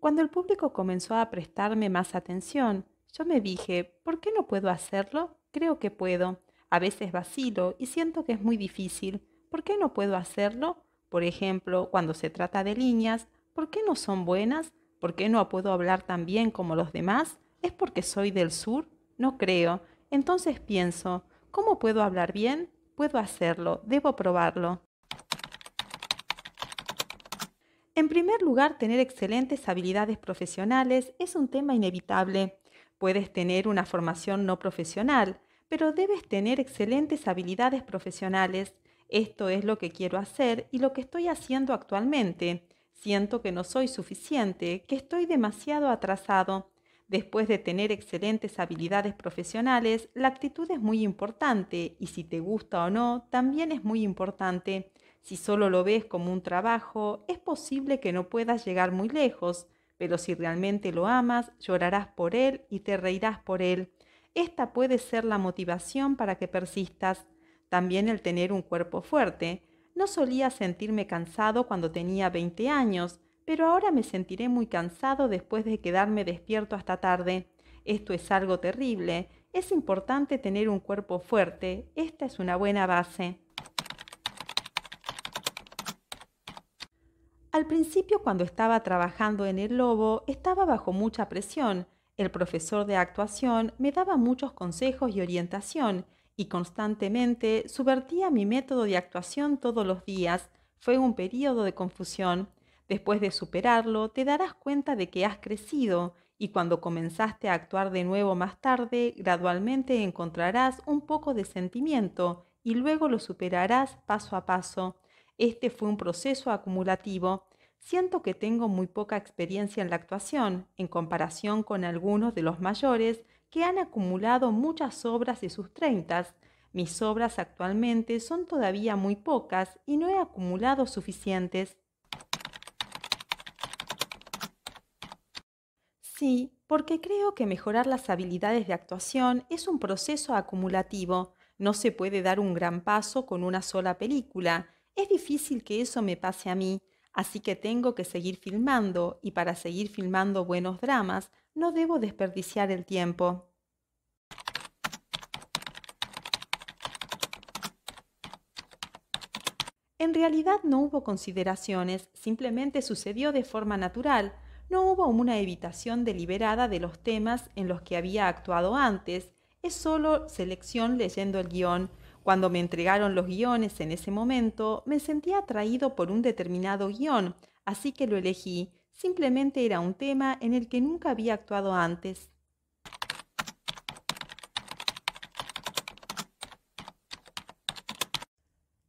Cuando el público comenzó a prestarme más atención, yo me dije, ¿por qué no puedo hacerlo? Creo que puedo. A veces vacilo y siento que es muy difícil. ¿Por qué no puedo hacerlo? Por ejemplo, cuando se trata de líneas, ¿por qué no son buenas? ¿Por qué no puedo hablar tan bien como los demás? ¿Es porque soy del sur? No creo. Entonces pienso, ¿cómo puedo hablar bien? Puedo hacerlo, debo probarlo. En primer lugar, tener excelentes habilidades profesionales es un tema inevitable. Puedes tener una formación no profesional, pero debes tener excelentes habilidades profesionales. Esto es lo que quiero hacer y lo que estoy haciendo actualmente. Siento que no soy suficiente, que estoy demasiado atrasado. Después de tener excelentes habilidades profesionales, la actitud es muy importante y si te gusta o no, también es muy importante. Si solo lo ves como un trabajo, es posible que no puedas llegar muy lejos, pero si realmente lo amas, llorarás por él y te reirás por él. Esta puede ser la motivación para que persistas. También el tener un cuerpo fuerte. No solía sentirme cansado cuando tenía 20 años, pero ahora me sentiré muy cansado después de quedarme despierto hasta tarde. Esto es algo terrible. Es importante tener un cuerpo fuerte. Esta es una buena base. Al principio, cuando estaba trabajando en el lobo, estaba bajo mucha presión. El profesor de actuación me daba muchos consejos y orientación, y constantemente subvertía mi método de actuación todos los días. Fue un periodo de confusión. Después de superarlo, te darás cuenta de que has crecido, y cuando comenzaste a actuar de nuevo más tarde, gradualmente encontrarás un poco de sentimiento y luego lo superarás paso a paso. Este fue un proceso acumulativo siento que tengo muy poca experiencia en la actuación en comparación con algunos de los mayores que han acumulado muchas obras de sus treintas. Mis obras actualmente son todavía muy pocas y no he acumulado suficientes. Sí, porque creo que mejorar las habilidades de actuación es un proceso acumulativo. No se puede dar un gran paso con una sola película. Es difícil que eso me pase a mí. Así que tengo que seguir filmando y para seguir filmando buenos dramas no debo desperdiciar el tiempo. En realidad no hubo consideraciones, simplemente sucedió de forma natural. No hubo una evitación deliberada de los temas en los que había actuado antes, es solo selección leyendo el guión cuando me entregaron los guiones en ese momento, me sentí atraído por un determinado guión, así que lo elegí. Simplemente era un tema en el que nunca había actuado antes.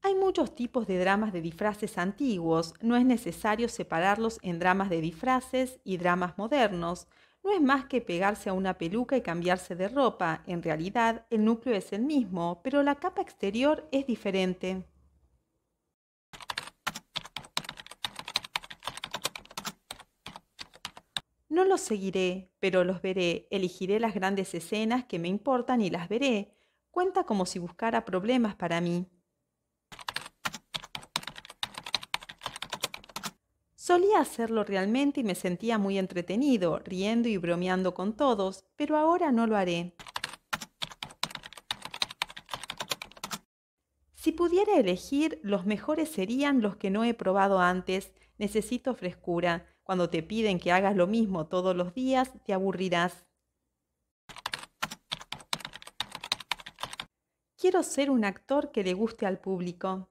Hay muchos tipos de dramas de disfraces antiguos, no es necesario separarlos en dramas de disfraces y dramas modernos no es más que pegarse a una peluca y cambiarse de ropa. En realidad, el núcleo es el mismo, pero la capa exterior es diferente. No los seguiré, pero los veré. Elegiré las grandes escenas que me importan y las veré. Cuenta como si buscara problemas para mí. Solía hacerlo realmente y me sentía muy entretenido, riendo y bromeando con todos, pero ahora no lo haré. Si pudiera elegir, los mejores serían los que no he probado antes. Necesito frescura. Cuando te piden que hagas lo mismo todos los días, te aburrirás. Quiero ser un actor que le guste al público.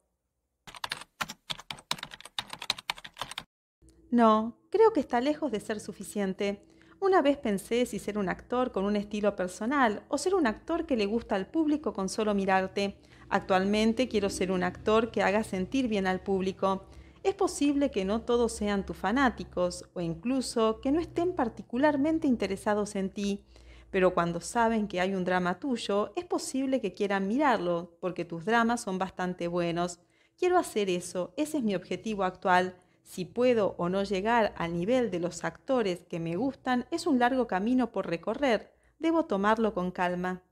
No, creo que está lejos de ser suficiente. Una vez pensé si ser un actor con un estilo personal o ser un actor que le gusta al público con solo mirarte. Actualmente quiero ser un actor que haga sentir bien al público. Es posible que no todos sean tus fanáticos o incluso que no estén particularmente interesados en ti, pero cuando saben que hay un drama tuyo, es posible que quieran mirarlo, porque tus dramas son bastante buenos. Quiero hacer eso, ese es mi objetivo actual. Si puedo o no llegar al nivel de los actores que me gustan es un largo camino por recorrer. Debo tomarlo con calma.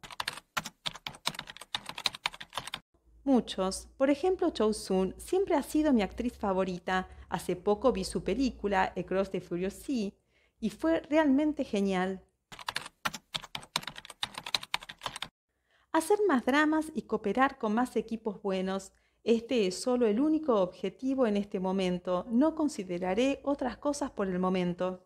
Muchos, por ejemplo, Chou Soon siempre ha sido mi actriz favorita. Hace poco vi su película Across Cross the Furious Sea y fue realmente genial. Hacer más dramas y cooperar con más equipos buenos este es solo el único objetivo en este momento. No consideraré otras cosas por el momento.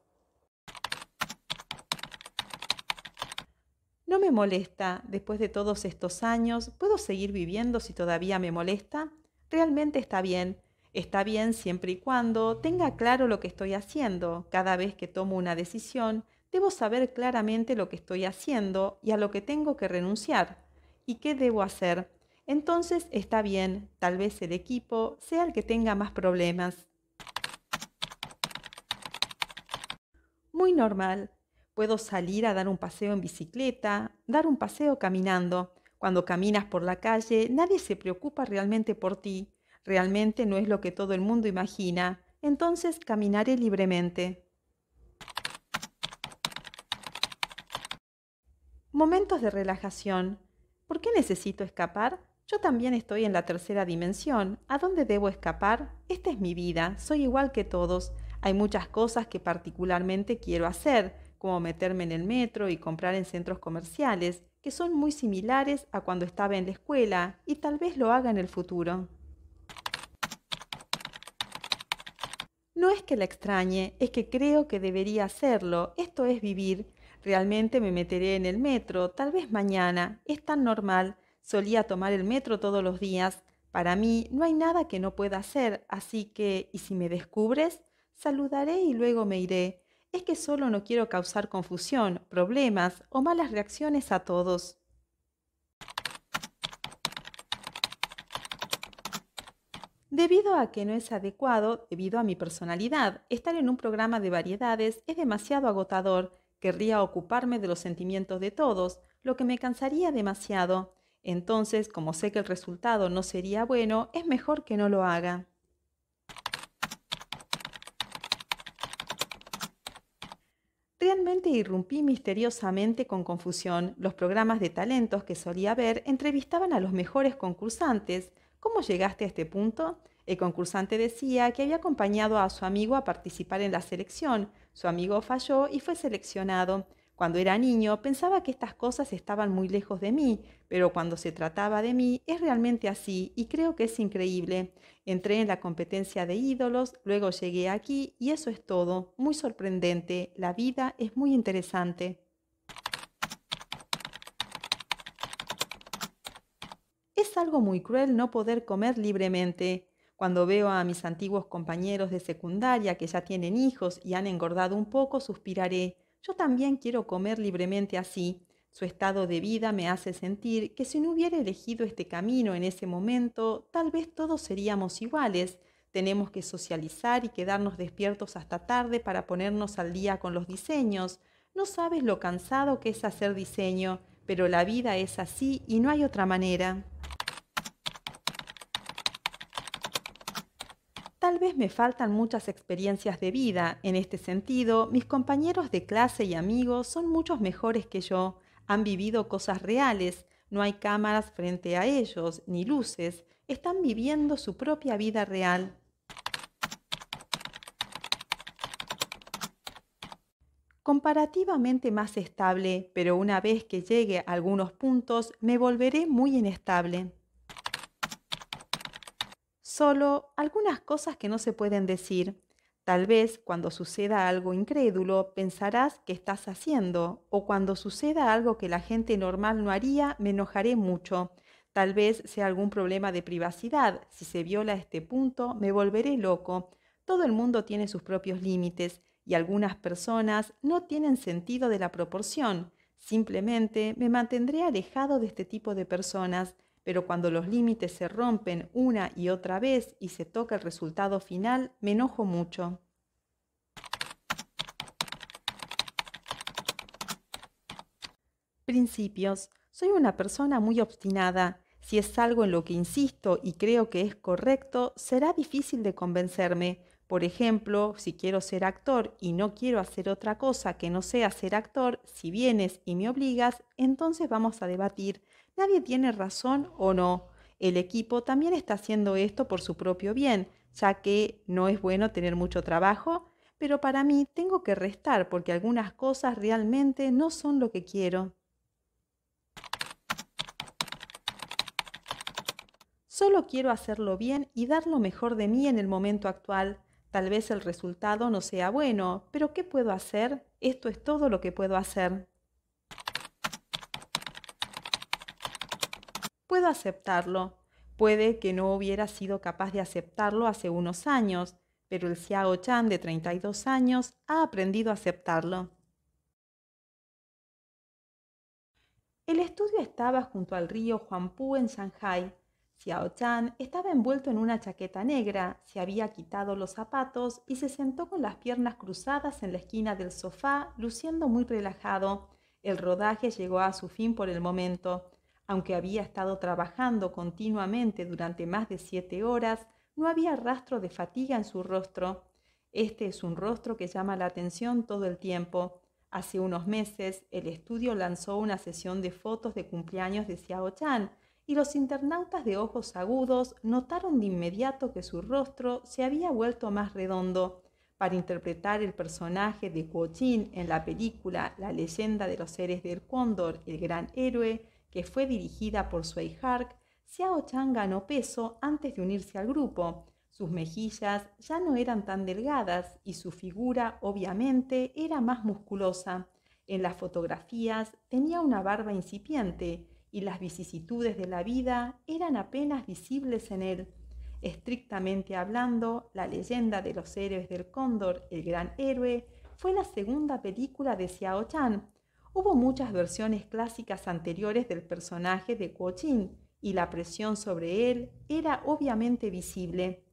No me molesta, después de todos estos años, ¿puedo seguir viviendo si todavía me molesta? Realmente está bien. Está bien siempre y cuando tenga claro lo que estoy haciendo. Cada vez que tomo una decisión, debo saber claramente lo que estoy haciendo y a lo que tengo que renunciar y qué debo hacer entonces está bien, tal vez el equipo sea el que tenga más problemas. Muy normal. Puedo salir a dar un paseo en bicicleta, dar un paseo caminando. Cuando caminas por la calle, nadie se preocupa realmente por ti. Realmente no es lo que todo el mundo imagina. Entonces caminaré libremente. Momentos de relajación. ¿Por qué necesito escapar? Yo también estoy en la tercera dimensión. ¿A dónde debo escapar? Esta es mi vida, soy igual que todos. Hay muchas cosas que particularmente quiero hacer, como meterme en el metro y comprar en centros comerciales, que son muy similares a cuando estaba en la escuela y tal vez lo haga en el futuro. No es que la extrañe, es que creo que debería hacerlo, esto es vivir. Realmente me meteré en el metro, tal vez mañana, es tan normal, Solía tomar el metro todos los días. Para mí no hay nada que no pueda hacer, así que, ¿y si me descubres? Saludaré y luego me iré. Es que solo no quiero causar confusión, problemas o malas reacciones a todos. Debido a que no es adecuado, debido a mi personalidad, estar en un programa de variedades es demasiado agotador. Querría ocuparme de los sentimientos de todos, lo que me cansaría demasiado. Entonces, como sé que el resultado no sería bueno, es mejor que no lo haga. Realmente irrumpí misteriosamente con confusión. Los programas de talentos que solía ver entrevistaban a los mejores concursantes. ¿Cómo llegaste a este punto? El concursante decía que había acompañado a su amigo a participar en la selección. Su amigo falló y fue seleccionado. Cuando era niño pensaba que estas cosas estaban muy lejos de mí, pero cuando se trataba de mí es realmente así y creo que es increíble. Entré en la competencia de ídolos, luego llegué aquí y eso es todo. Muy sorprendente, la vida es muy interesante. Es algo muy cruel no poder comer libremente. Cuando veo a mis antiguos compañeros de secundaria que ya tienen hijos y han engordado un poco, suspiraré. Yo también quiero comer libremente así. Su estado de vida me hace sentir que si no hubiera elegido este camino en ese momento, tal vez todos seríamos iguales. Tenemos que socializar y quedarnos despiertos hasta tarde para ponernos al día con los diseños. No sabes lo cansado que es hacer diseño, pero la vida es así y no hay otra manera. me faltan muchas experiencias de vida. En este sentido, mis compañeros de clase y amigos son muchos mejores que yo. Han vivido cosas reales. No hay cámaras frente a ellos, ni luces. Están viviendo su propia vida real. comparativamente más estable, pero una vez que llegue a algunos puntos me volveré muy inestable. Solo algunas cosas que no se pueden decir. Tal vez cuando suceda algo incrédulo pensarás que estás haciendo, o cuando suceda algo que la gente normal no haría, me enojaré mucho. Tal vez sea algún problema de privacidad. Si se viola este punto, me volveré loco. Todo el mundo tiene sus propios límites y algunas personas no tienen sentido de la proporción. Simplemente me mantendré alejado de este tipo de personas. Pero cuando los límites se rompen una y otra vez y se toca el resultado final, me enojo mucho. Principios. Soy una persona muy obstinada. Si es algo en lo que insisto y creo que es correcto, será difícil de convencerme. Por ejemplo, si quiero ser actor y no quiero hacer otra cosa que no sea ser actor, si vienes y me obligas, entonces vamos a debatir, Nadie tiene razón o no. El equipo también está haciendo esto por su propio bien, ya que no es bueno tener mucho trabajo, pero para mí tengo que restar porque algunas cosas realmente no son lo que quiero. Solo quiero hacerlo bien y dar lo mejor de mí en el momento actual. Tal vez el resultado no sea bueno, pero ¿qué puedo hacer? Esto es todo lo que puedo hacer. puedo aceptarlo. Puede que no hubiera sido capaz de aceptarlo hace unos años, pero el Xiao Chan de 32 años ha aprendido a aceptarlo. El estudio estaba junto al río Huangpu en Shanghai. Xiao Chan estaba envuelto en una chaqueta negra, se había quitado los zapatos y se sentó con las piernas cruzadas en la esquina del sofá, luciendo muy relajado. El rodaje llegó a su fin por el momento. Aunque había estado trabajando continuamente durante más de siete horas, no había rastro de fatiga en su rostro. Este es un rostro que llama la atención todo el tiempo. Hace unos meses, el estudio lanzó una sesión de fotos de cumpleaños de Xiao Chan y los internautas de ojos agudos notaron de inmediato que su rostro se había vuelto más redondo. Para interpretar el personaje de Kuo Jin en la película La leyenda de los seres del cóndor, el gran héroe, que fue dirigida por Sui Hark, Xiao Chan ganó peso antes de unirse al grupo. Sus mejillas ya no eran tan delgadas y su figura, obviamente, era más musculosa. En las fotografías tenía una barba incipiente y las vicisitudes de la vida eran apenas visibles en él. Estrictamente hablando, la leyenda de los héroes del cóndor, el gran héroe, fue la segunda película de Xiao Chan, Hubo muchas versiones clásicas anteriores del personaje de Kuo Chin y la presión sobre él era obviamente visible.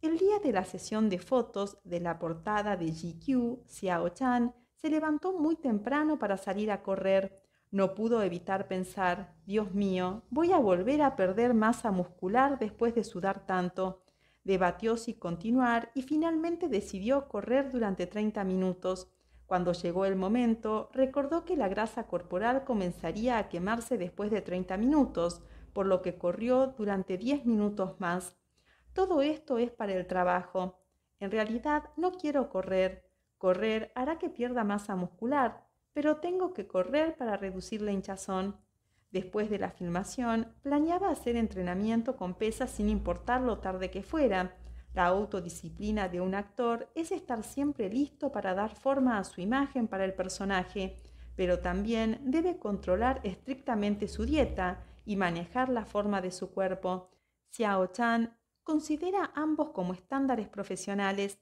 El día de la sesión de fotos de la portada de GQ, Xiao Chan se levantó muy temprano para salir a correr. No pudo evitar pensar, Dios mío, voy a volver a perder masa muscular después de sudar tanto. Debatió si continuar y finalmente decidió correr durante 30 minutos. Cuando llegó el momento, recordó que la grasa corporal comenzaría a quemarse después de 30 minutos, por lo que corrió durante 10 minutos más. Todo esto es para el trabajo. En realidad no quiero correr. Correr hará que pierda masa muscular, pero tengo que correr para reducir la hinchazón. Después de la filmación, planeaba hacer entrenamiento con pesas sin importar lo tarde que fuera, la autodisciplina de un actor es estar siempre listo para dar forma a su imagen para el personaje, pero también debe controlar estrictamente su dieta y manejar la forma de su cuerpo. Xiao Chan considera ambos como estándares profesionales.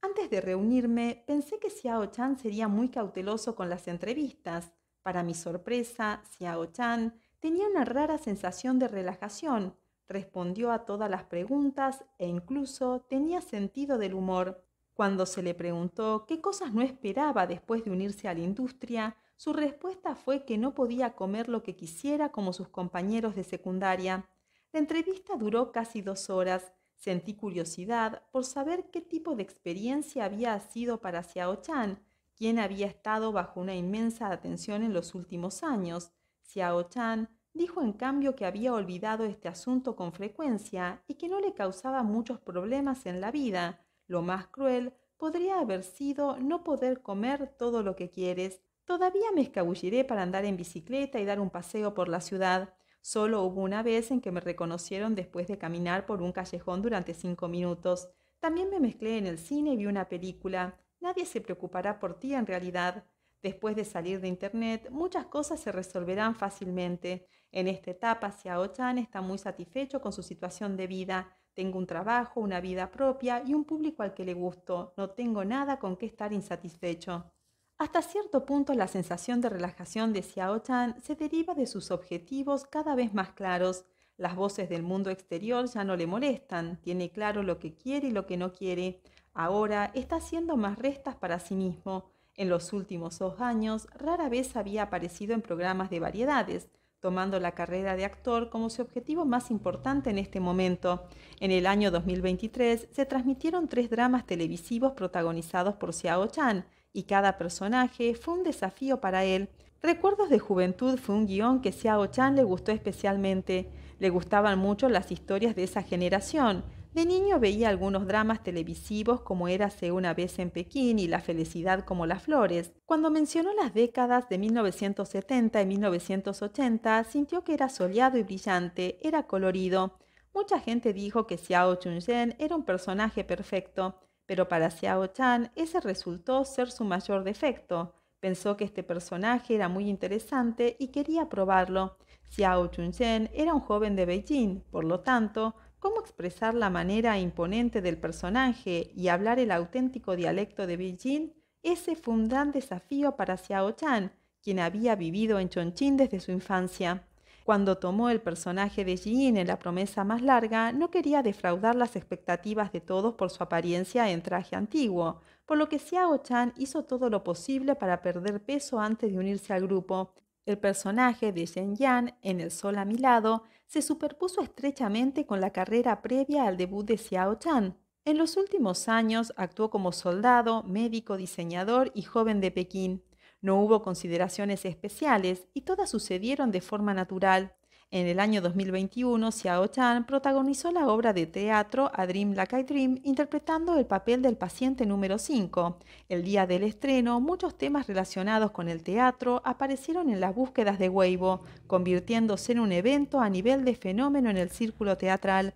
Antes de reunirme, pensé que Xiao Chan sería muy cauteloso con las entrevistas. Para mi sorpresa, Xiao Chan tenía una rara sensación de relajación respondió a todas las preguntas e incluso tenía sentido del humor. Cuando se le preguntó qué cosas no esperaba después de unirse a la industria, su respuesta fue que no podía comer lo que quisiera como sus compañeros de secundaria. La entrevista duró casi dos horas. Sentí curiosidad por saber qué tipo de experiencia había sido para Xiao Chan, quien había estado bajo una inmensa atención en los últimos años. Xiao Chan Dijo en cambio que había olvidado este asunto con frecuencia y que no le causaba muchos problemas en la vida. Lo más cruel podría haber sido no poder comer todo lo que quieres. Todavía me escabulliré para andar en bicicleta y dar un paseo por la ciudad. Solo hubo una vez en que me reconocieron después de caminar por un callejón durante cinco minutos. También me mezclé en el cine y vi una película. Nadie se preocupará por ti en realidad después de salir de Internet, muchas cosas se resolverán fácilmente. En esta etapa, Xiao Chan está muy satisfecho con su situación de vida. Tengo un trabajo, una vida propia y un público al que le gusto. No tengo nada con qué estar insatisfecho. Hasta cierto punto la sensación de relajación de Xiao Chan se deriva de sus objetivos cada vez más claros. Las voces del mundo exterior ya no le molestan, tiene claro lo que quiere y lo que no quiere. Ahora está haciendo más restas para sí mismo en los últimos dos años, rara vez había aparecido en programas de variedades, tomando la carrera de actor como su objetivo más importante en este momento. En el año 2023 se transmitieron tres dramas televisivos protagonizados por Xiao Chan, y cada personaje fue un desafío para él. Recuerdos de Juventud fue un guión que Xiao Chan le gustó especialmente. Le gustaban mucho las historias de esa generación, de niño veía algunos dramas televisivos como Érase una vez en Pekín y La felicidad como las flores. Cuando mencionó las décadas de 1970 y 1980, sintió que era soleado y brillante, era colorido. Mucha gente dijo que Xiao chun era un personaje perfecto, pero para Xiao Chan ese resultó ser su mayor defecto. Pensó que este personaje era muy interesante y quería probarlo. Xiao chun era un joven de Beijing, por lo tanto, ¿Cómo expresar la manera imponente del personaje y hablar el auténtico dialecto de Beijing? Ese fue un gran desafío para Xiao Chan, quien había vivido en Chongqing desde su infancia. Cuando tomó el personaje de Jin en La promesa más larga, no quería defraudar las expectativas de todos por su apariencia en traje antiguo, por lo que Xiao Chan hizo todo lo posible para perder peso antes de unirse al grupo, el personaje de Shen Yan en El Sol a mi lado se superpuso estrechamente con la carrera previa al debut de Xiao Chan. En los últimos años actuó como soldado, médico, diseñador y joven de Pekín. No hubo consideraciones especiales y todas sucedieron de forma natural. En el año 2021, Xiao Chan protagonizó la obra de teatro A Dream Like a Dream, interpretando el papel del paciente número 5. El día del estreno, muchos temas relacionados con el teatro aparecieron en las búsquedas de Weibo, convirtiéndose en un evento a nivel de fenómeno en el círculo teatral.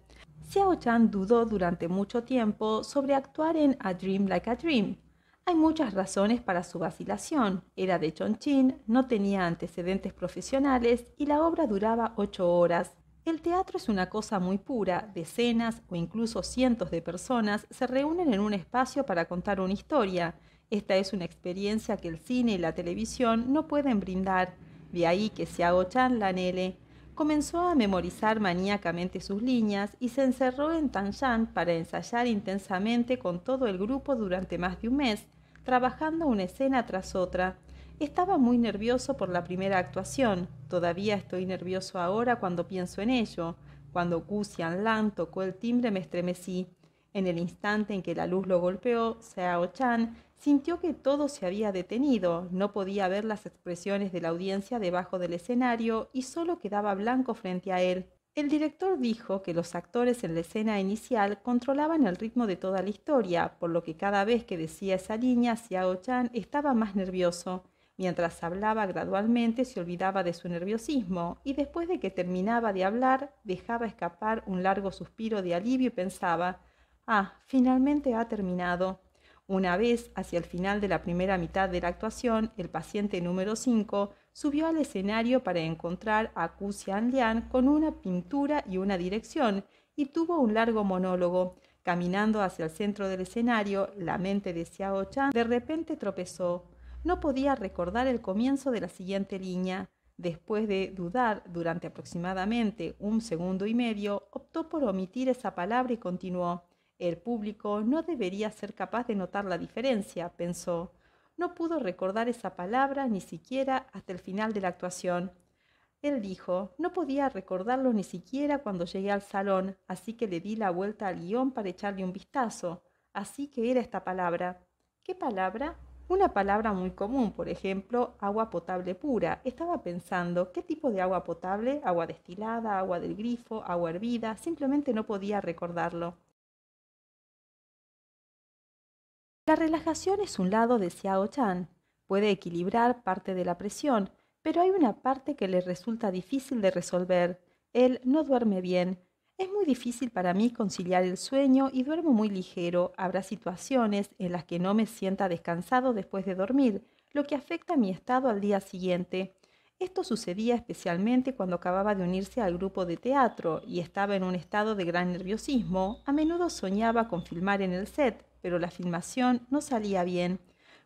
Xiao Chan dudó durante mucho tiempo sobre actuar en A Dream Like a Dream, hay muchas razones para su vacilación. Era de Chonchín, no tenía antecedentes profesionales y la obra duraba ocho horas. El teatro es una cosa muy pura, decenas o incluso cientos de personas se reúnen en un espacio para contar una historia. Esta es una experiencia que el cine y la televisión no pueden brindar. De ahí que se agochan la nele comenzó a memorizar maníacamente sus líneas y se encerró en Tanshan para ensayar intensamente con todo el grupo durante más de un mes trabajando una escena tras otra. Estaba muy nervioso por la primera actuación. Todavía estoy nervioso ahora cuando pienso en ello. Cuando Gu Lan tocó el timbre me estremecí. En el instante en que la luz lo golpeó, Xiao Chan sintió que todo se había detenido, no podía ver las expresiones de la audiencia debajo del escenario y solo quedaba blanco frente a él. El director dijo que los actores en la escena inicial controlaban el ritmo de toda la historia, por lo que cada vez que decía esa línea, Xiao Chan estaba más nervioso. Mientras hablaba gradualmente se olvidaba de su nerviosismo y después de que terminaba de hablar dejaba escapar un largo suspiro de alivio y pensaba, ah, finalmente ha terminado. Una vez, hacia el final de la primera mitad de la actuación, el paciente número 5 subió al escenario para encontrar a Ku Lian con una pintura y una dirección y tuvo un largo monólogo. Caminando hacia el centro del escenario, la mente de Xiao Chan de repente tropezó. No podía recordar el comienzo de la siguiente línea. Después de dudar durante aproximadamente un segundo y medio, optó por omitir esa palabra y continuó. El público no debería ser capaz de notar la diferencia, pensó no pudo recordar esa palabra ni siquiera hasta el final de la actuación. Él dijo, no podía recordarlo ni siquiera cuando llegué al salón, así que le di la vuelta al guión para echarle un vistazo. Así que era esta palabra. ¿Qué palabra? Una palabra muy común, por ejemplo, agua potable pura. Estaba pensando, ¿qué tipo de agua potable? Agua destilada, agua del grifo, agua hervida. Simplemente no podía recordarlo. La relajación es un lado de Xiao Chan. Puede equilibrar parte de la presión, pero hay una parte que le resulta difícil de resolver. Él no duerme bien. Es muy difícil para mí conciliar el sueño y duermo muy ligero. Habrá situaciones en las que no me sienta descansado después de dormir, lo que afecta mi estado al día siguiente. Esto sucedía especialmente cuando acababa de unirse al grupo de teatro y estaba en un estado de gran nerviosismo. A menudo soñaba con filmar en el set, pero la filmación no salía bien.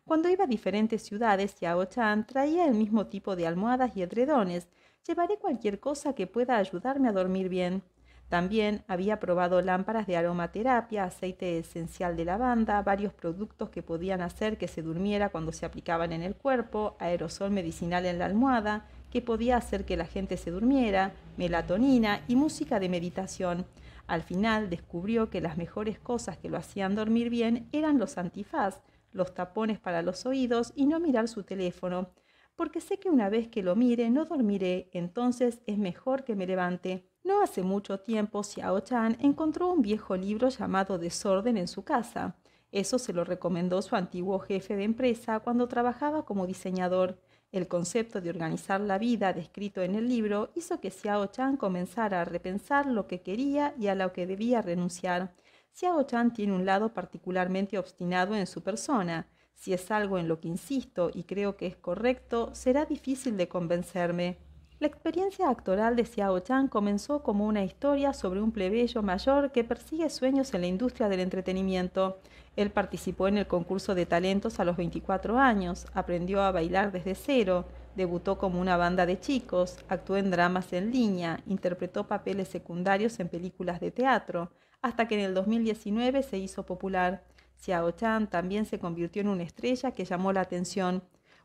Cuando iba a diferentes ciudades, a traía el mismo tipo de almohadas y edredones. Llevaré cualquier cosa que pueda ayudarme a dormir bien. También había probado lámparas de aromaterapia, aceite esencial de lavanda, varios productos que podían hacer que se durmiera cuando se aplicaban en el cuerpo, aerosol medicinal en la almohada, que podía hacer que la gente se durmiera, melatonina y música de meditación. Al final descubrió que las mejores cosas que lo hacían dormir bien eran los antifaz, los tapones para los oídos y no mirar su teléfono, porque sé que una vez que lo mire no dormiré, entonces es mejor que me levante. No hace mucho tiempo Xiao Chan encontró un viejo libro llamado Desorden en su casa. Eso se lo recomendó su antiguo jefe de empresa cuando trabajaba como diseñador. El concepto de organizar la vida descrito en el libro hizo que Xiao Chan comenzara a repensar lo que quería y a lo que debía renunciar. Xiao Chan tiene un lado particularmente obstinado en su persona. Si es algo en lo que insisto y creo que es correcto, será difícil de convencerme. La experiencia actoral de Xiao Chan comenzó como una historia sobre un plebeyo mayor que persigue sueños en la industria del entretenimiento. Él participó en el concurso de talentos a los 24 años, aprendió a bailar desde cero, debutó como una banda de chicos, actuó en dramas en línea, interpretó papeles secundarios en películas de teatro, hasta que en el 2019 se hizo popular. Xiao Chan también se convirtió en una estrella que llamó la atención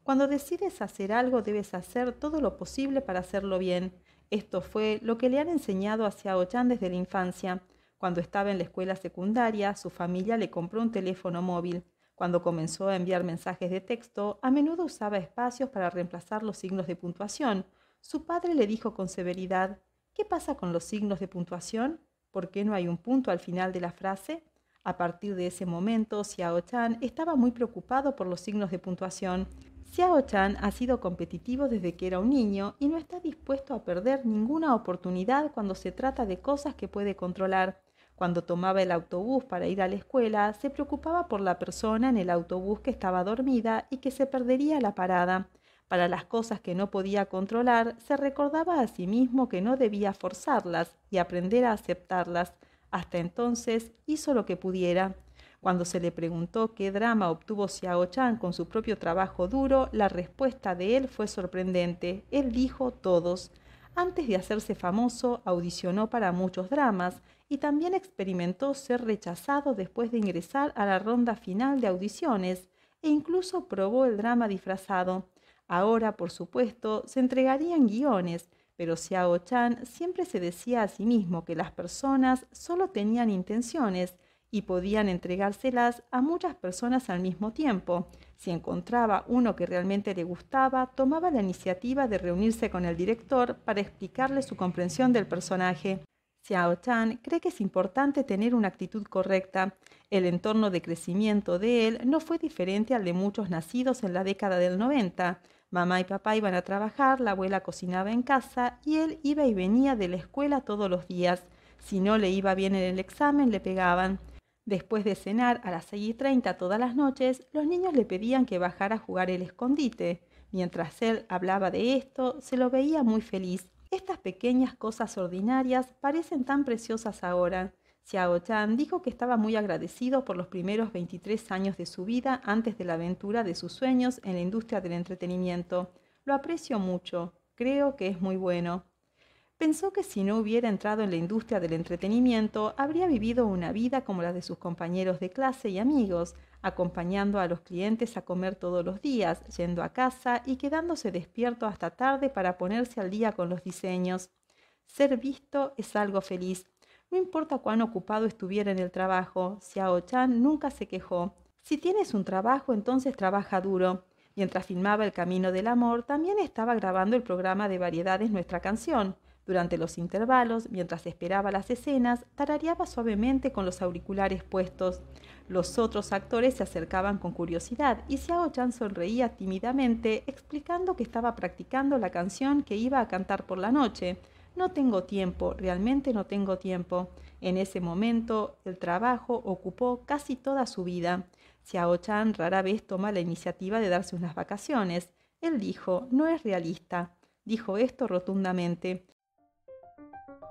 cuando decides hacer algo, debes hacer todo lo posible para hacerlo bien. Esto fue lo que le han enseñado a Xiao Chan desde la infancia. Cuando estaba en la escuela secundaria, su familia le compró un teléfono móvil. Cuando comenzó a enviar mensajes de texto, a menudo usaba espacios para reemplazar los signos de puntuación. Su padre le dijo con severidad, ¿qué pasa con los signos de puntuación? ¿Por qué no hay un punto al final de la frase? A partir de ese momento, Xiao Chan estaba muy preocupado por los signos de puntuación. Xiao Chan ha sido competitivo desde que era un niño y no está dispuesto a perder ninguna oportunidad cuando se trata de cosas que puede controlar. Cuando tomaba el autobús para ir a la escuela, se preocupaba por la persona en el autobús que estaba dormida y que se perdería la parada. Para las cosas que no podía controlar, se recordaba a sí mismo que no debía forzarlas y aprender a aceptarlas. Hasta entonces hizo lo que pudiera. Cuando se le preguntó qué drama obtuvo Xiao Chan con su propio trabajo duro, la respuesta de él fue sorprendente. Él dijo todos. Antes de hacerse famoso, audicionó para muchos dramas y también experimentó ser rechazado después de ingresar a la ronda final de audiciones e incluso probó el drama disfrazado. Ahora, por supuesto, se entregarían guiones, pero Xiao Chan siempre se decía a sí mismo que las personas solo tenían intenciones y podían entregárselas a muchas personas al mismo tiempo. Si encontraba uno que realmente le gustaba, tomaba la iniciativa de reunirse con el director para explicarle su comprensión del personaje. Xiao Chan cree que es importante tener una actitud correcta. El entorno de crecimiento de él no fue diferente al de muchos nacidos en la década del 90. Mamá y papá iban a trabajar, la abuela cocinaba en casa y él iba y venía de la escuela todos los días. Si no le iba bien en el examen, le pegaban. Después de cenar a las 6 y todas las noches, los niños le pedían que bajara a jugar el escondite. Mientras él hablaba de esto, se lo veía muy feliz. Estas pequeñas cosas ordinarias parecen tan preciosas ahora. Xiao Chan dijo que estaba muy agradecido por los primeros 23 años de su vida antes de la aventura de sus sueños en la industria del entretenimiento. Lo aprecio mucho, creo que es muy bueno. Pensó que si no hubiera entrado en la industria del entretenimiento, habría vivido una vida como la de sus compañeros de clase y amigos, acompañando a los clientes a comer todos los días, yendo a casa y quedándose despierto hasta tarde para ponerse al día con los diseños. Ser visto es algo feliz. No importa cuán ocupado estuviera en el trabajo, Xiao Chan nunca se quejó. Si tienes un trabajo, entonces trabaja duro. Mientras filmaba El Camino del Amor, también estaba grabando el programa de variedades Nuestra Canción. Durante los intervalos, mientras esperaba las escenas, tarareaba suavemente con los auriculares puestos. Los otros actores se acercaban con curiosidad y Xiao Chan sonreía tímidamente, explicando que estaba practicando la canción que iba a cantar por la noche. No tengo tiempo, realmente no tengo tiempo. En ese momento, el trabajo ocupó casi toda su vida. Xiao Chan rara vez toma la iniciativa de darse unas vacaciones. Él dijo, no es realista. Dijo esto rotundamente.